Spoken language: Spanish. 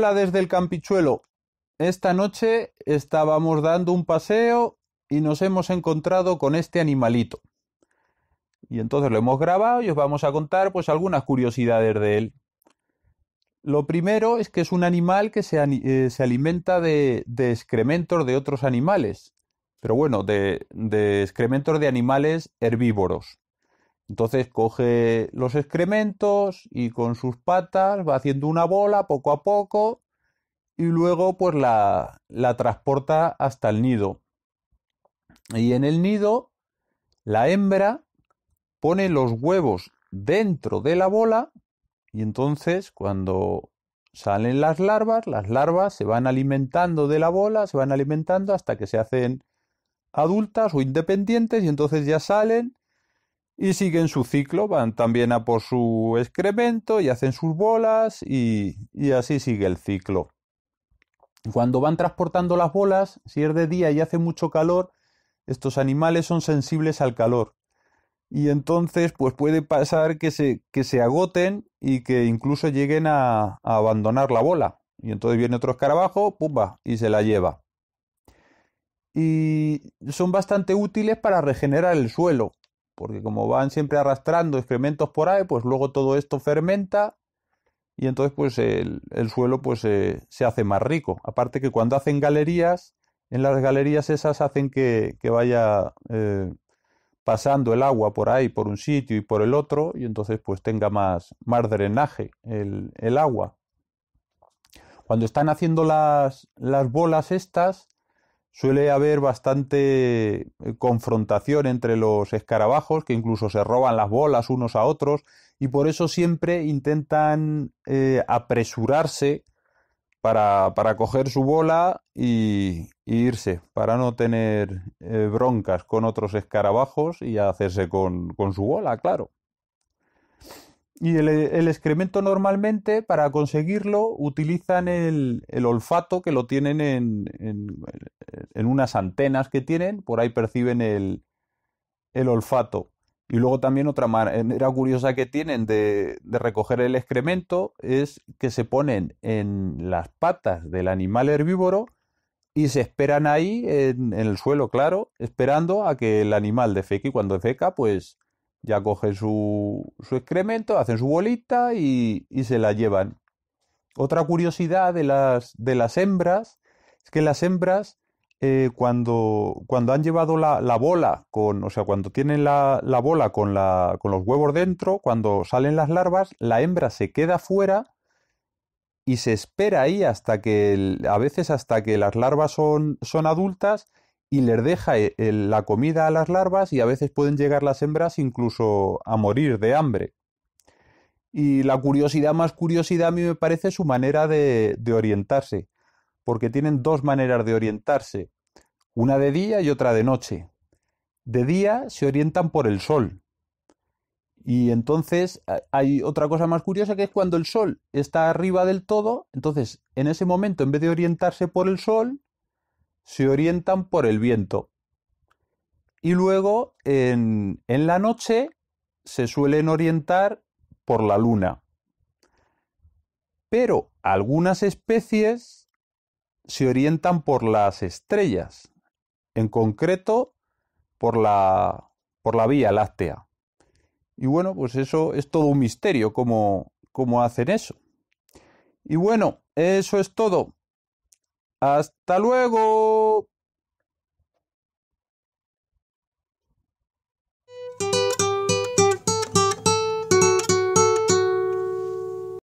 Hola desde el Campichuelo. Esta noche estábamos dando un paseo y nos hemos encontrado con este animalito. Y entonces lo hemos grabado y os vamos a contar pues algunas curiosidades de él. Lo primero es que es un animal que se, eh, alimenta de, excrementos de otros animales, pero bueno, de, de excrementos de animales herbívoros. Entonces coge los excrementos y con sus patas va haciendo una bola poco a poco y luego pues la, la transporta hasta el nido. Y en el nido la hembra pone los huevos dentro de la bola y entonces cuando salen las larvas, las larvas se van alimentando de la bola, se van alimentando hasta que se hacen adultas o independientes y entonces ya salen y siguen su ciclo, van también a por su excremento y hacen sus bolas y, así sigue el ciclo. Cuando van transportando las bolas, si es de día y hace mucho calor, estos animales son sensibles al calor. Y entonces, pues puede pasar que se, que se agoten y que incluso lleguen a, abandonar la bola. Y entonces viene otro escarabajo, pumba, y se la lleva. Y son bastante útiles para regenerar el suelo porque como van siempre arrastrando excrementos por ahí, pues luego todo esto fermenta y entonces pues el, suelo pues eh, se hace más rico. Aparte que cuando hacen galerías, en las galerías esas hacen que, que vaya eh, pasando el agua por ahí, por un sitio y por el otro, y entonces pues tenga más, más drenaje el, agua. Cuando están haciendo las, las bolas estas, suele haber bastante eh, confrontación entre los escarabajos, que incluso se roban las bolas unos a otros, y por eso siempre intentan eh, apresurarse para, coger su bola y, irse, para no tener eh, broncas con otros escarabajos y hacerse con su bola, claro. Y el, excremento normalmente, para conseguirlo, utilizan el, olfato que lo tienen en, unas antenas que tienen, por ahí perciben el, olfato. Y luego también otra manera curiosa que tienen de, recoger el excremento es que se ponen en las patas del animal herbívoro y se esperan ahí en, el suelo, claro, esperando a que el animal defeque y cuando defeca, pues ya cogen su, su excremento, hacen su bolita y, se la llevan. Otra curiosidad de las, de las hembras es que las hembras, eh, cuando, cuando, han llevado la, bola, con, o sea, cuando tienen la, bola con, los huevos dentro, cuando salen las larvas, la hembra se queda fuera y se espera ahí hasta que, a veces hasta que las larvas son adultas y les deja eh, eh, la comida a las larvas y a veces pueden llegar las hembras incluso a morir de hambre. Y la curiosidad más curiosidad a mí me parece su manera de, de orientarse, porque tienen dos maneras de orientarse, una de día y otra de noche. De día se orientan por el sol, y entonces hay otra cosa más curiosa que es cuando el sol está arriba del todo, entonces en ese momento en vez de orientarse por el sol, se orientan por el viento. Y luego en, la noche se suelen orientar por la luna. Pero algunas especies se orientan por las estrellas, en concreto por la, por la Vía Láctea. Y bueno, pues eso es todo un misterio, cómo, cómo hacen eso. Y bueno, eso es todo hasta luego